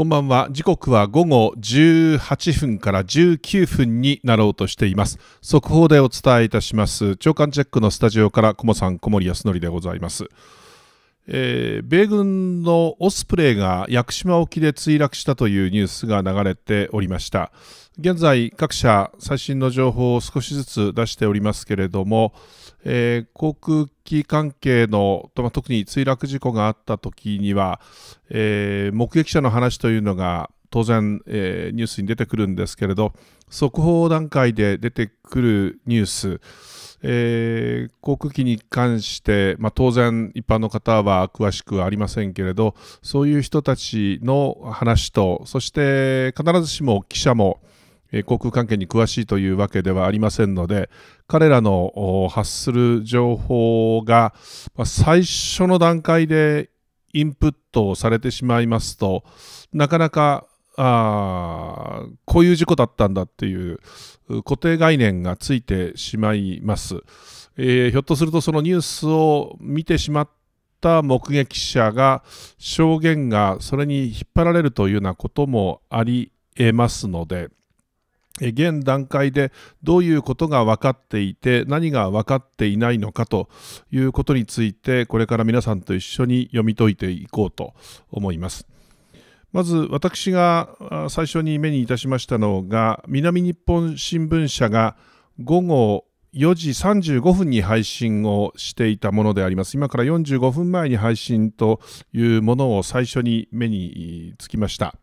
こんばんは。時刻は午後18分から19分になろうとしています。速報でお伝えいたします。長官チェックのスタジオから、こもさん、小森康則でございます。えー、米軍のオスプレイが屋久島沖で墜落したというニュースが流れておりました現在各社最新の情報を少しずつ出しておりますけれども、えー、航空機関係の、まあ、特に墜落事故があった時には、えー、目撃者の話というのが当然、えー、ニュースに出てくるんですけれど速報段階で出てくるニュース、えー、航空機に関して、まあ、当然一般の方は詳しくはありませんけれどそういう人たちの話とそして必ずしも記者もえ航空関係に詳しいというわけではありませんので彼らの発する情報が、ま最初の段階でインプットをされてしまいますとなかなかあこういう事故だったんだっていう固定概念がついてしまいます、えー、ひょっとするとそのニュースを見てしまった目撃者が証言がそれに引っ張られるというようなこともありえますので現段階でどういうことが分かっていて何が分かっていないのかということについてこれから皆さんと一緒に読み解いていこうと思います。まず私が最初に目にいたしましたのが南日本新聞社が午後4時35分に配信をしていたものであります。今から45分前に配信というものを最初に目につきました。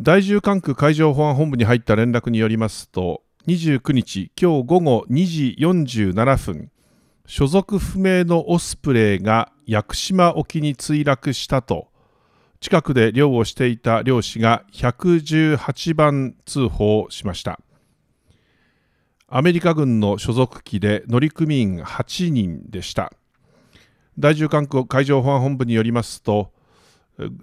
第10管区海上保安本部に入った連絡によりますと29日今日午後2時47分所属不明のオスプレイが屋久島沖に墜落したと近くで漁をしていた漁師が118番通報しましたアメリカ軍の所属機で乗組員8人でした第10管区海上保安本部によりますと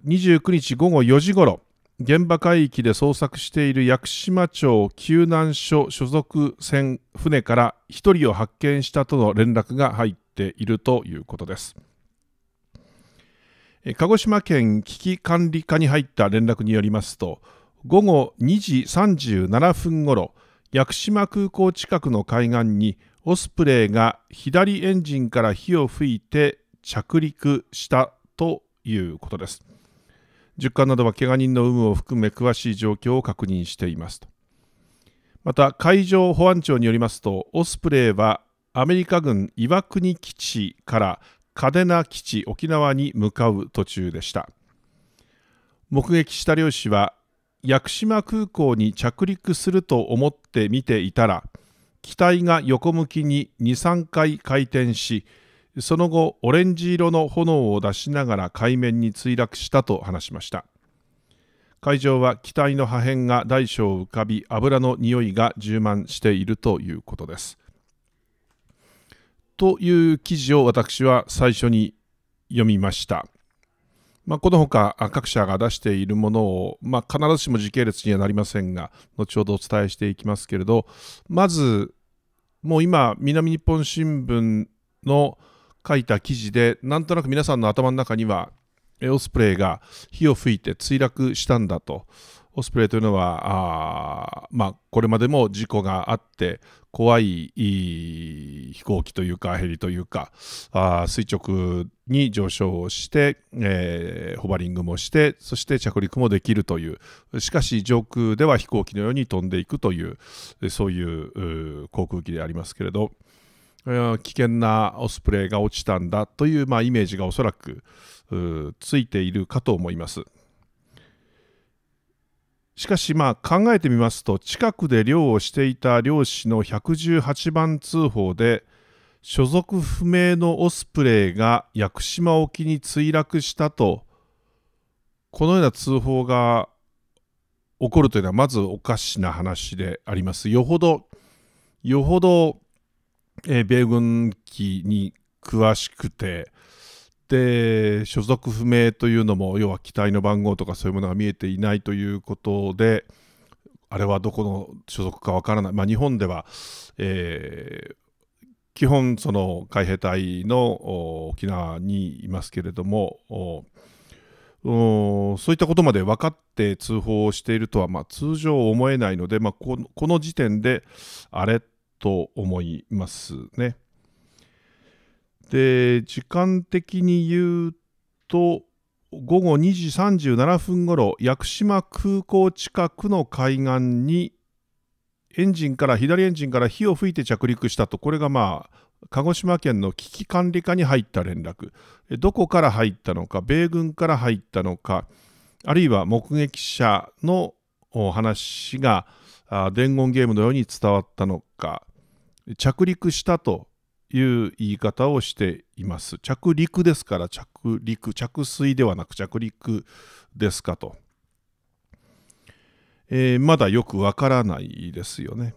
29日午後4時ごろ現場海域で捜索している屋久島町救難所所属船船から1人を発見したとの連絡が入っているということです。鹿児島県危機管理課に入った連絡によりますと午後2時37分ごろ屋久島空港近くの海岸にオスプレイが左エンジンから火を噴いて着陸したということです。10館などは怪我人の有無を含め詳しい状況を確認していますと。また、海上保安庁によりますと、オスプレイはアメリカ軍岩国基地から嘉手納基地沖縄に向かう途中でした。目撃した漁師は、屋久島空港に着陸すると思って見ていたら、機体が横向きに2、3回回転し、その後オレンジ色の炎を出しながら海面に墜落したと話しました会場は機体の破片が大小浮かび油の匂いが充満しているということですという記事を私は最初に読みました、まあ、このほか各社が出しているものを、まあ、必ずしも時系列にはなりませんが後ほどお伝えしていきますけれどまずもう今南日本新聞の「書いた記事で、なんとなく皆さんの頭の中には、オスプレイが火を吹いて墜落したんだと。オスプレイというのは、まあ、これまでも事故があって、怖い飛行機というか、ヘリというか、垂直に上昇をして、えー、ホバリングもして、そして着陸もできるという、しかし上空では飛行機のように飛んでいくという、そういう航空機でありますけれど、危険なオスプレイが落ちたんだという、まあ、イメージがおそらくついているかと思います。しかし、まあ、考えてみますと近くで漁をしていた漁師の118番通報で所属不明のオスプレイが屋久島沖に墜落したとこのような通報が起こるというのはまずおかしな話であります。よほどよほどえー、米軍機に詳しくて、で所属不明というのも要は機体の番号とかそういうものが見えていないということであれはどこの所属かわからない、まあ、日本では、えー、基本その海兵隊の沖縄にいますけれどもそういったことまで分かって通報をしているとは、まあ、通常思えないので、まあ、この時点であれと思いますね。で時間的に言うと午後2時37分ごろ屋久島空港近くの海岸にエンジンから左エンジンから火を吹いて着陸したとこれがまあ鹿児島県の危機管理課に入った連絡どこから入ったのか米軍から入ったのかあるいは目撃者の話があ伝言ゲームのように伝わったのか着陸したという言い方をしています着陸ですから着陸着水ではなく着陸ですかと、えー、まだよくわからないですよね、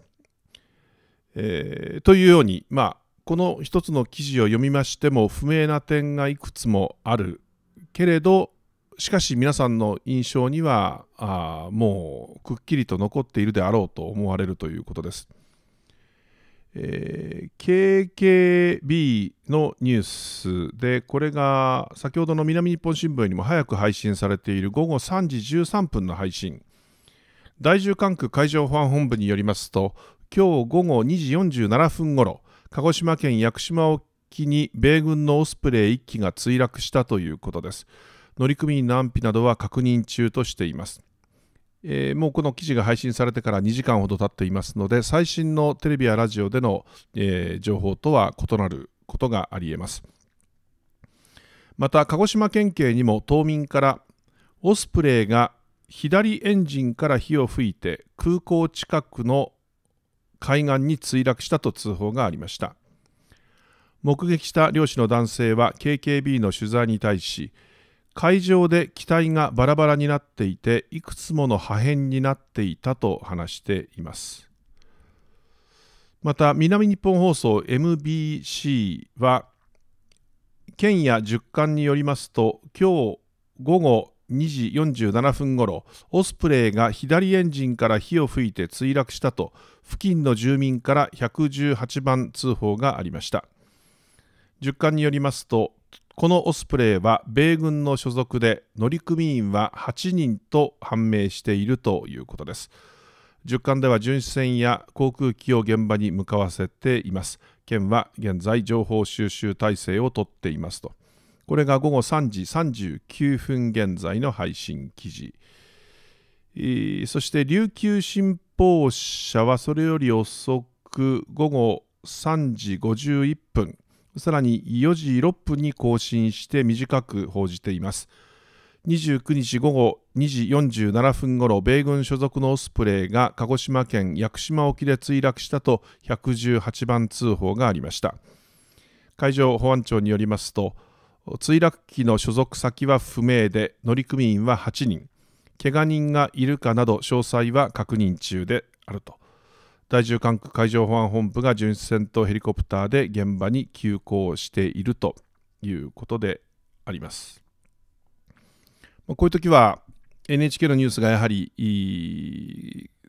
えー、というようにまあこの一つの記事を読みましても不明な点がいくつもあるけれどしかし皆さんの印象にはあもうくっきりと残っているであろうと思われるということです。えー、KKB のニュースでこれが先ほどの南日本新聞にも早く配信されている午後3時13分の配信第10管区海上保安本部によりますと今日午後2時47分ごろ鹿児島県屋久島沖に米軍のオスプレイ1機が墜落したということです。乗組員の安否などは確認中としています。えー、もうこの記事が配信されてから2時間ほど経っていますので、最新のテレビやラジオでの、えー、情報とは異なることがありえます。また、鹿児島県警にも島民からオスプレイが左エンジンから火を吹いて空港近くの海岸に墜落したと通報がありました。目撃した漁師の男性は KKB の取材に対し、会場で機体がバラバラになっていていくつもの破片になっていたと話していますまた南日本放送 MBC は県や10管によりますと今日午後2時47分ごろオスプレイが左エンジンから火を吹いて墜落したと付近の住民から118番通報がありました10巻によりますとこのオスプレイは米軍の所属で乗組員は8人と判明しているということです。10艦では巡視船や航空機を現場に向かわせています。県は現在情報収集体制をとっていますと。これが午後3時39分現在の配信記事。そして琉球新報社はそれより遅く午後3時51分さらに4時6分に更新して短く報じています。29日午後2時47分ごろ、米軍所属のオスプレイが鹿児島県屋久島沖で墜落したと118番通報がありました。海上保安庁によりますと、墜落機の所属先は不明で、乗組員は8人、けが人がいるかなど詳細は確認中であると。第10管区海上保安本部が巡視船とヘリコプターで現場に急行しているということであります。まあ、こういう時は NHK のニュースがやはり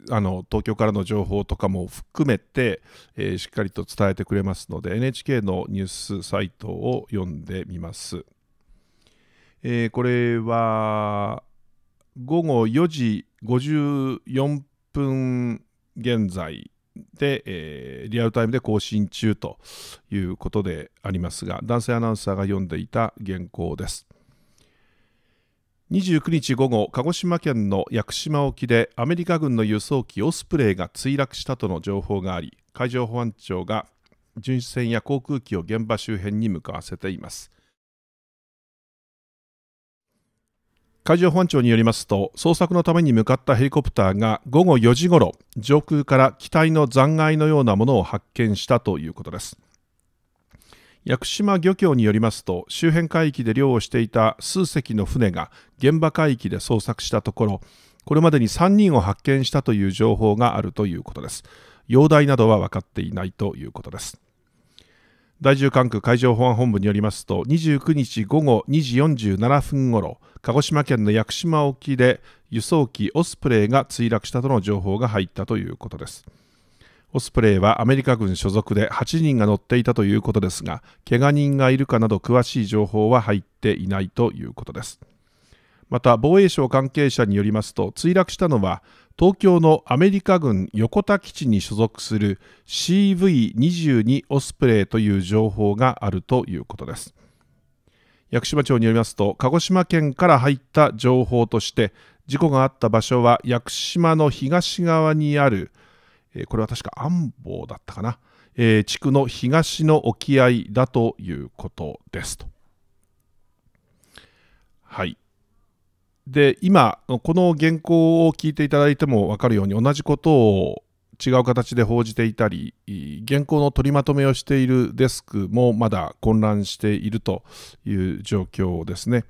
あの東京からの情報とかも含めて、えー、しっかりと伝えてくれますので NHK のニュースサイトを読んでみます。えー、これは午後4時54分現在で、えー、リアルタイムで更新中ということでありますが、男性アナウンサーが読んでいた原稿です。29日午後、鹿児島県の屋久島沖でアメリカ軍の輸送機オスプレイが墜落したとの情報があり、海上保安庁が巡視船や航空機を現場周辺に向かわせています。海上保安庁によりますと捜索のために向かったヘリコプターが午後4時ごろ上空から機体の残骸のようなものを発見したということです屋久島漁協によりますと周辺海域で漁をしていた数隻の船が現場海域で捜索したところこれまでに3人を発見したという情報があるということです容体などは分かっていないということです第10管区海上保安本部によりますと29日午後2時47分ごろ鹿児島県の屋久島沖で輸送機オスプレイが墜落したとの情報が入ったということですオスプレイはアメリカ軍所属で8人が乗っていたということですがけが人がいるかなど詳しい情報は入っていないということですまた防衛省関係者によりますと墜落したのは東京のアメリカ軍横田基地に所属する CV22 オスプレイという情報があるということです屋久島町によりますと鹿児島県から入った情報として事故があった場所は屋久島の東側にあるこれは確か安房だったかなえー、地区の東の沖合だということですと。はい、で今この原稿を聞いていただいても分かるように同じことを違う形で報じていたり原稿の取りまとめをしているデスクもまだ混乱しているという状況ですね。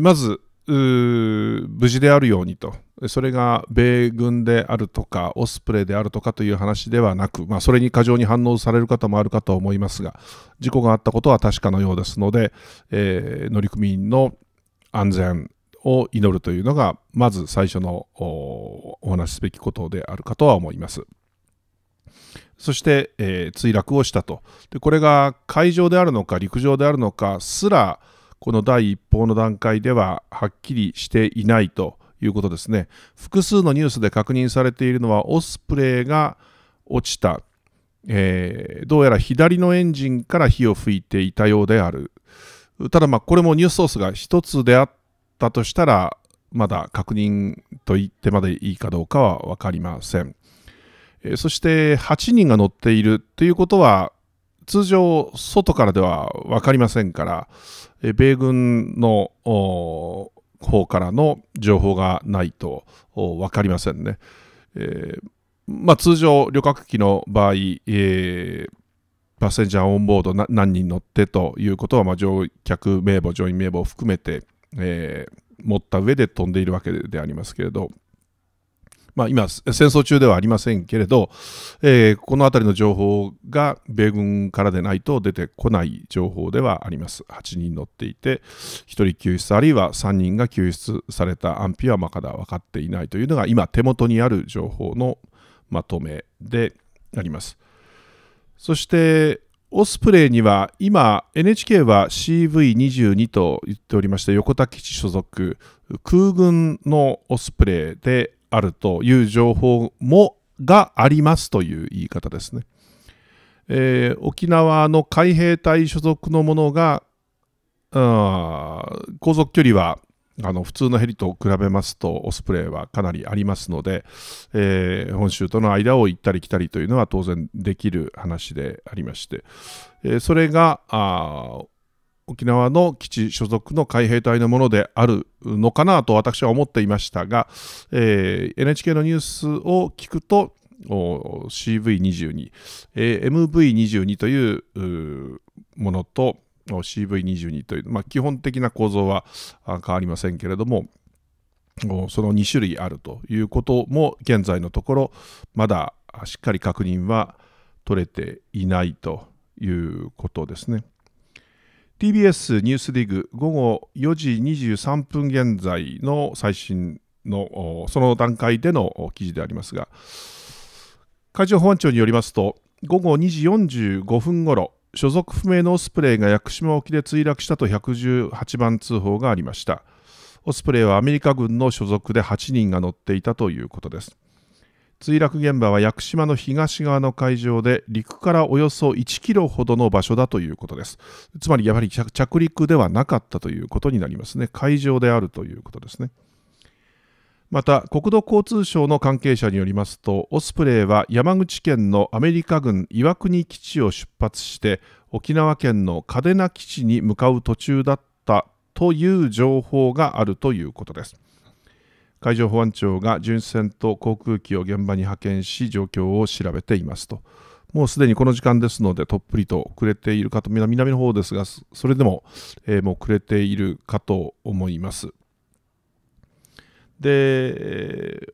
まず無事であるようにとそれが米軍であるとかオスプレイであるとかという話ではなく、まあ、それに過剰に反応される方もあるかと思いますが事故があったことは確かのようですので、えー、乗組員の安全を祈るというのが、まず最初のお話しすべきことであるかとは思います。そして、えー、墜落をしたとで。これが海上であるのか陸上であるのかすら、この第一報の段階でははっきりしていないということですね。複数のニュースで確認されているのは、オスプレイが落ちた。えー、どうやら左のエンジンから火を吹いていたようである。ただ、まこれもニュースソースが1つであっったとしたら、まだ確認と言ってまでいいかどうかは分かりません。そして8人が乗っているということは、通常、外からでは分かりませんから、米軍の方からの情報がないと分かりませんね。えー、まあ、通常、旅客機の場合、えー、パッセンジャーオンボード何人乗ってということは、まあ、乗客名簿、乗員名簿を含めてえー、持った上で飛んでいるわけでありますけれど、まあ、今、戦争中ではありませんけれど、えー、この辺りの情報が米軍からでないと出てこない情報ではあります。8人乗っていて、1人救出、あるいは3人が救出された安否はまだ分かっていないというのが、今、手元にある情報のまとめであります。そして、オスプレイには今 NHK は CV22 と言っておりまして横田基地所属空軍のオスプレイであるという情報もがありますという言い方ですね。えー、沖縄の海兵隊所属のものが、うん、航続距離はあの普通のヘリと比べますとオスプレイはかなりありますので、えー、本州との間を行ったり来たりというのは当然できる話でありまして、えー、それが沖縄の基地所属の海兵隊のものであるのかなと私は思っていましたが、えー、NHK のニュースを聞くと CV22、MV22 というものと CV22 という、まあ、基本的な構造は変わりませんけれども、その2種類あるということも現在のところまだしっかり確認は取れていないということですね。TBS ニュースリーグ午後4時23分現在の最新のその段階での記事でありますが海上保安庁によりますと午後2時45分ごろ所属不明のオスプレイが屋久島沖で墜落したと118番通報がありましたオスプレイはアメリカ軍の所属で8人が乗っていたということです墜落現場は屋久島の東側の海上で陸からおよそ1キロほどの場所だということですつまりやはり着陸ではなかったということになりますね海上であるということですねまた国土交通省の関係者によりますとオスプレイは山口県のアメリカ軍岩国基地を出発して沖縄県の嘉手納基地に向かう途中だったという情報があるということです海上保安庁が巡視船と航空機を現場に派遣し状況を調べていますともうすでにこの時間ですので、とっぷりと遅れているかと、南の方ですが、それでも、えー、もう遅れているかと思います。で、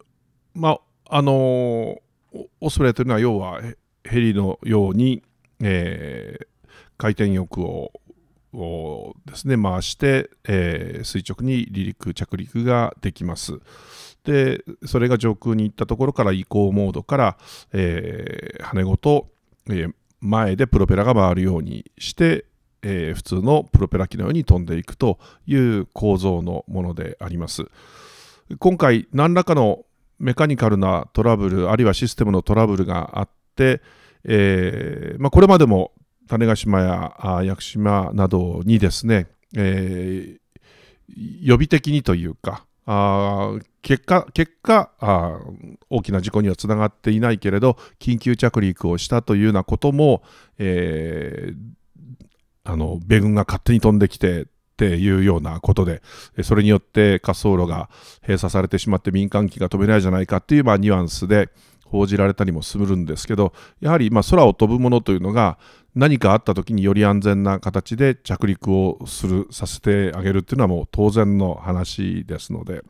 まあ、あのオスプレイというのは要はヘリのように、えー、回転翼ををですね回して、えー、垂直に離陸着陸ができます。でそれが上空に行ったところから移行モードから、えー、羽ごと、えー、前でプロペラが回るようにして、えー、普通のプロペラ機のように飛んでいくという構造のものであります。今回何らかのメカニカルなトラブルあるいはシステムのトラブルがあって、えー、まあ、これまでも種子島や屋久島などにですね、えー、予備的にというかあ結果結果あ大きな事故にはつながっていないけれど緊急着陸をしたというようなことも、えー、あの米軍が勝手に飛んできてっていうようなことで、それによって滑走路が閉鎖されてしまって民間機が飛べないじゃないかっていうまあニュアンスで報じられたりもするんですけど、やはりま空を飛ぶものというのが何かあった時により安全な形で着陸をする、させてあげるっていうのはもう当然の話ですので。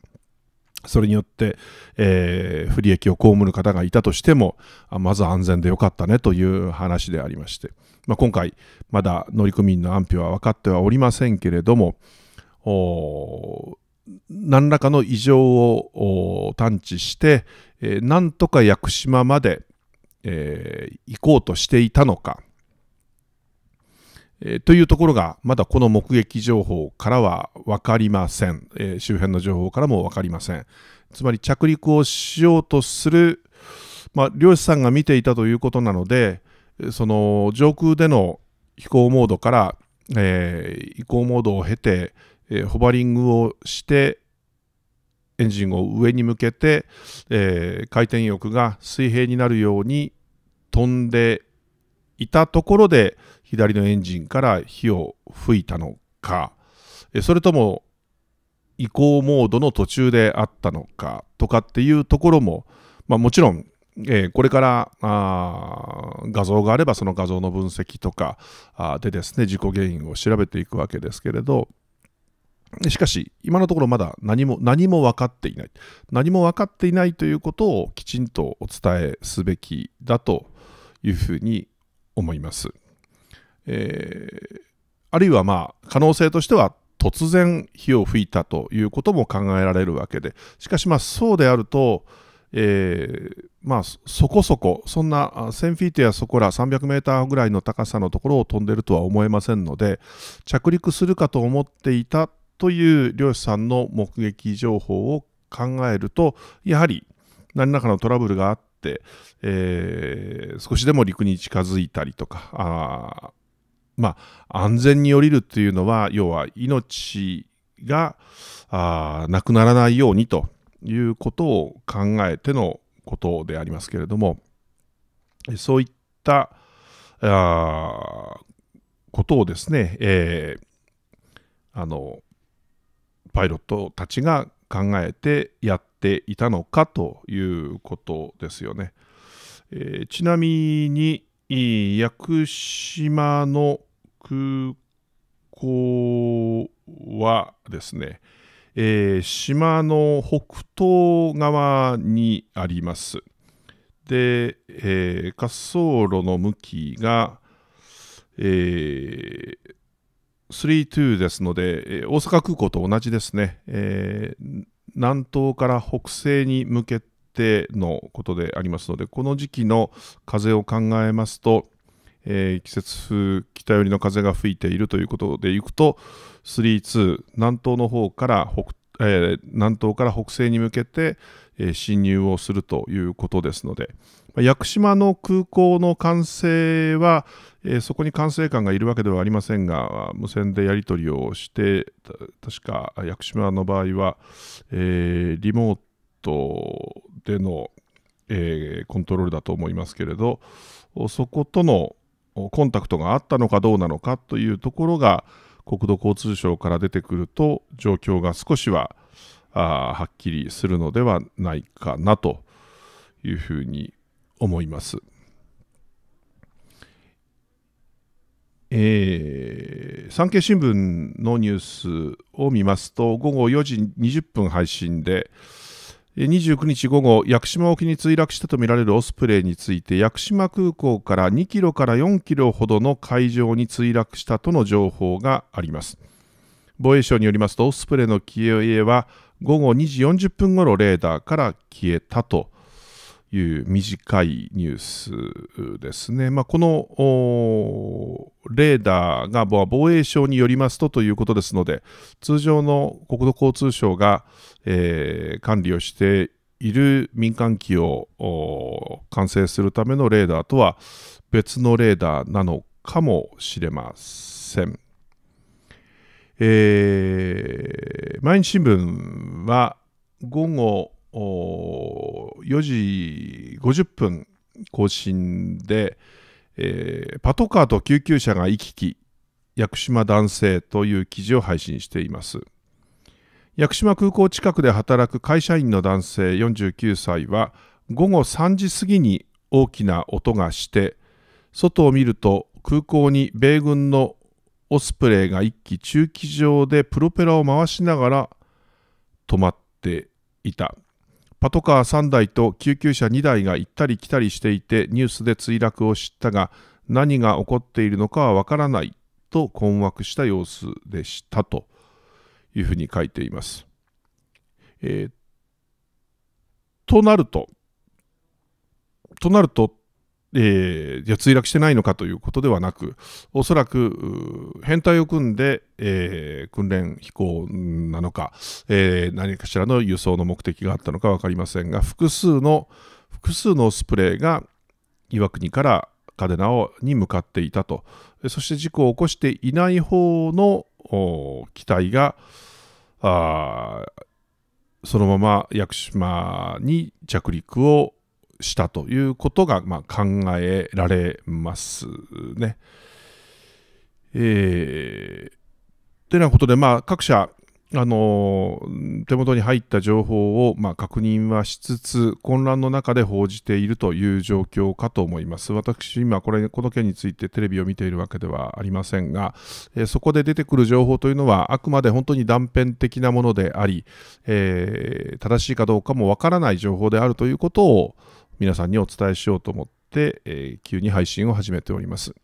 それによって、えー、不利益を被る方がいたとしても、まず安全でよかったねという話でありまして。まあ、今回、まだ乗組員の安否は分かってはおりませんけれども、何らかの異常を探知して、えー、なんとか屋久島まで、えー、行こうとしていたのか、えー、というところが、まだこの目撃情報からは分かりません、えー、周辺の情報からも分かりません。つまり着陸をしようとする、まあ、漁師さんが見ていたということなので、その上空での飛行モードから、えー、移行モードを経て、えー、ホバリングをしてエンジンを上に向けて、えー、回転翼が水平になるように飛んでいたところで左のエンジンから火を吹いたのか、えそれとも移行モードの途中であったのかとかっていうところも、まあ、もちろんえー、これからあ画像があればその画像の分析とかあでですね事故原因を調べていくわけですけれどしかし今のところまだ何も何も分かっていない何も分かっていないということをきちんとお伝えすべきだというふうに思います。えー、あるいはまあ可能性としては突然火を噴いたということも考えられるわけでしかしまあそうであるとえー、まあ、そこそこ、そんな1000フィートやそこら300メーターぐらいの高さのところを飛んでるとは思えませんので、着陸するかと思っていたという漁師さんの目撃情報を考えると、やはり何らかのトラブルがあって、えー、少しでも陸に近づいたりとか、まあ、安全に降りるというのは、要は命がなくならないようにと。いうことを考えてのことでありますけれどもそういったことをですね、えー、あのパイロットたちが考えてやっていたのかということですよね。えー、ちなみに屋久島の空港はですね、えー、島の北東側にあります。で、えー、滑走路の向きが、えー、32ですので、え大阪空港と同じですね、えー、南東から北西に向けてのことでありますので、この時期の風を考えますと、えー、季節風北寄りの風が吹いているということでいくと32南東の方から北、えー、南東から北西に向けて、えー、侵入をするということですので、まあ、屋久島の空港の管制は、えー、そこに管制官がいるわけではありませんが無線でやり取りをして確か屋久島の場合は、えー、リモートでの、えー、コントロールだと思いますけれどそことのコンタクトがあったのかどうなのかというところが国土交通省から出てくると状況が少しはあはっきりするのではないかなというふうに思います。えー、産経新聞のニュースを見ますと午後4時20分配信で、29日午後、屋久島沖に墜落したとみられるオスプレイについて、屋久島空港から2キロから4キロほどの海上に墜落したとの情報があります。防衛省によりますと、オスプレイの消えは午後2時40分ごろレーダーから消えたという短いニュースですね。まあ、このレーダーが防衛省によりますとということですので、通常の国土交通省が、えー、管理をしている民間機を完成するためのレーダーとは別のレーダーなのかもしれません。えー、毎日新聞は午後4時50分更新で、えー、パトカーと救急車が行き来屋久島男性という記事を配信しています屋久島空港近くで働く会社員の男性49歳は午後3時過ぎに大きな音がして外を見ると空港に米軍のオスプレイが1機駐機場でプロペラを回しながら止まっていたパトカー3台と救急車2台が行ったり来たりしていてニュースで墜落を知ったが何が起こっているのかはわからないと困惑した様子でしたというふうに書いています。えー、となるととなるとえー、いや墜落してないのかということではなく、おそらく編隊を組んで、えー、訓練飛行なのか、えー、何かしらの輸送の目的があったのか分かりませんが、複数の複数のスプレーが岩国から嘉手納に向かっていたと、そして事故を起こしていない方の機体がそのまま屋久島に着陸をしたということが、まあ、考えられますね。えー、てなことで、まあ、各社、あのー、手元に入った情報を、まあ、確認はしつつ、混乱の中で報じているという状況かと思います。私、今これ、この件についてテレビを見ているわけではありませんが、えー、そこで出てくる情報というのは、あくまで本当に断片的なものであり、えー、正しいかどうかもわからない情報であるということを、皆さんにお伝えしようと思って、えー、急に配信を始めております。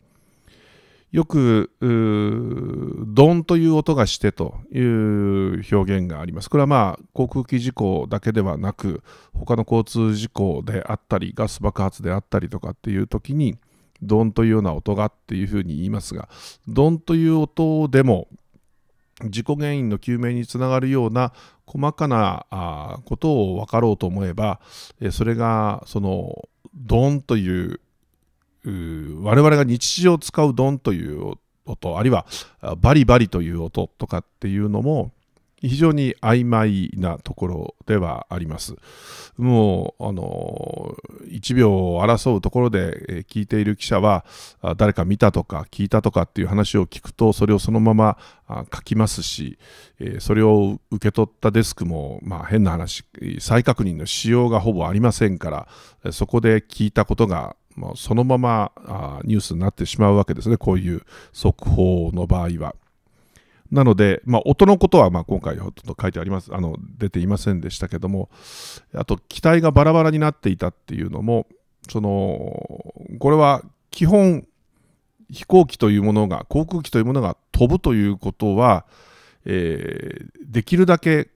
よく、ドンという音がしてという表現があります。これはまあ、航空機事故だけではなく、他の交通事故であったり、ガス爆発であったりとかっていう時に、ドンというような音がっていうふうに言いますが、ドンという音でも、事故原因の究明につながるような細かなことを分かろうと思えばそれがそのドンという我々が日常使うドンという音あるいはバリバリという音とかっていうのも非常に曖昧なところではあります。もう、あの、1秒を争うところで聞いている記者は、誰か見たとか聞いたとかっていう話を聞くと、それをそのまま書きますし、それを受け取ったデスクも、まあ、変な話、再確認のしようがほぼありませんから、そこで聞いたことがそのままニュースになってしまうわけですね、こういう速報の場合は。なので、まあ、音のことはまあ今回ほとんど書いてありますあの出ていませんでしたけどもあと機体がバラバラになっていたっていうのもそのこれは基本飛行機というものが航空機というものが飛ぶということは、えー、できるだけ、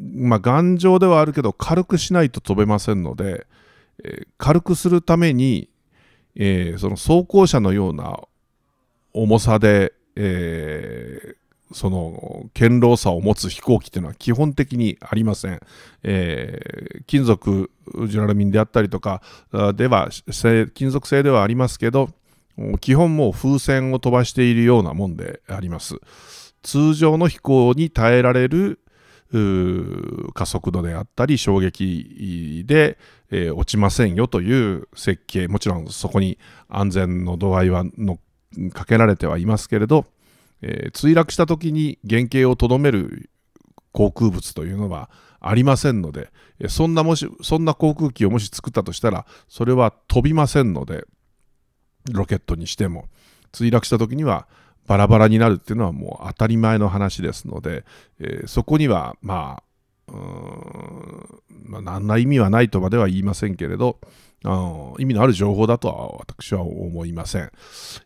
まあ、頑丈ではあるけど軽くしないと飛べませんので、えー、軽くするために、えー、その装甲車のような重さでえーその堅牢さを持つ飛行機というのは基本的にありません。えー、金属ジュラルミンであったりとかでは金属製ではありますけど基本もう風船を飛ばしているようなもんであります。通常の飛行に耐えられる加速度であったり衝撃で、えー、落ちませんよという設計もちろんそこに安全の度合いは乗っかけられてはいますけれど、えー、墜落した時に原型をとどめる航空物というのはありませんのでそんなもしそんな航空機をもし作ったとしたらそれは飛びませんのでロケットにしても墜落した時にはバラバラになるっていうのはもう当たり前の話ですので、えー、そこにはまあまあ、何ら意味はないとまでは言いませんけれど、意味のある情報だとは私は思いません、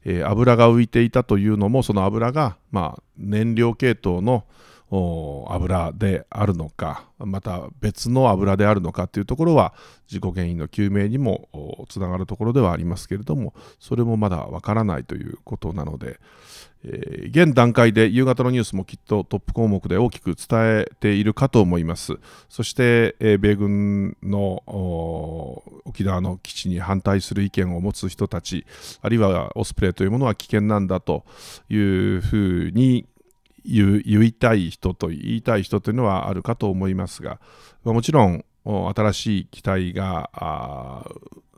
えー、油が浮いていたというのもその油が、まあ、燃料系統の、油であるのかまた別の油であるのかっていうところは事故原因の究明にもつながるところではありますけれどもそれもまだわからないということなので、えー、現段階で夕方のニュースもきっとトップ項目で大きく伝えているかと思いますそして、えー、米軍の沖縄の基地に反対する意見を持つ人たちあるいはオスプレイというものは危険なんだというふうに言いたい人と言いたい人というのはあるかと思いますが、まあ、もちろん新しい機体があ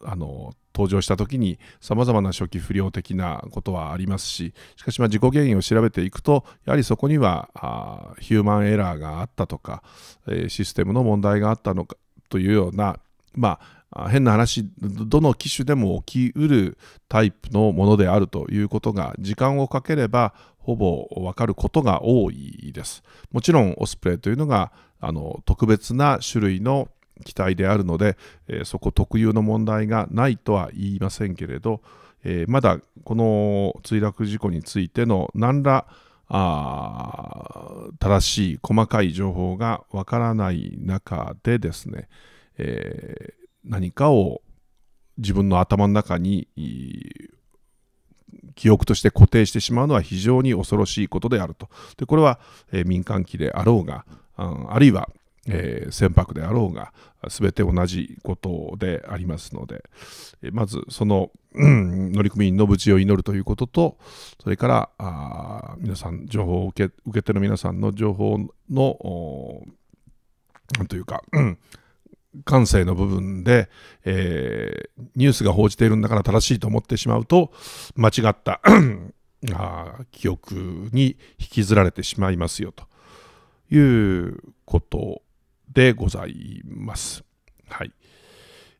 あの登場した時にさまざまな初期不良的なことはありますししかしまあ事故原因を調べていくとやはりそこにはあヒューマンエラーがあったとか、えー、システムの問題があったのかというようなまあ変な話どの機種でも起きうるタイプのものであるということが時間をかければほぼわかることが多いです。もちろんオスプレイというのがあの特別な種類の機体であるので、えそこ特有の問題がないとは言いませんけれど、えまだこの墜落事故についての何らあ正しい細かい情報がわからない中でですね、え何かを自分の頭の中に記憶として固定してしまうのは非常に恐ろしいことであると。でこれは、え民間機であろうが、うん、あるいは、えー、船舶であろうが全て同じことでありますので、えまずその、うん、乗組員の無事を祈るということとそれからあ皆さん情報を受け受け手の皆さんの情報の何というか、うん、感性の部分で、えー、ニュースが報じているんだから正しいと思ってしまうと間違った あ記憶に引きずられてしまいますよということでございます。はい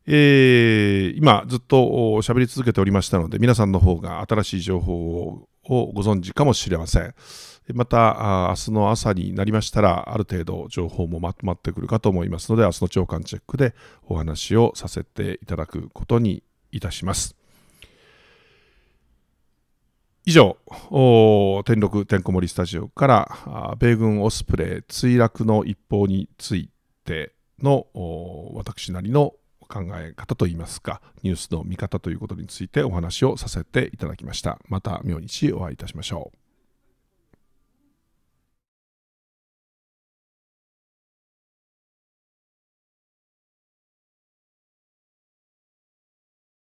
えー、今ずっと喋り続けておりましたので皆さんの方が新しい情報をご存知かもしれません。また、明日の朝になりましたら、ある程度情報もまとまってくるかと思いますので、明日の朝刊チェックでお話をさせていただくことにいたします。以上、天禄てんこ盛りスタジオから米軍オスプレイ墜落の一報についての私なりの考え方といいますか、ニュースの見方ということについてお話をさせていただきました。また明日お会いいたしましょう。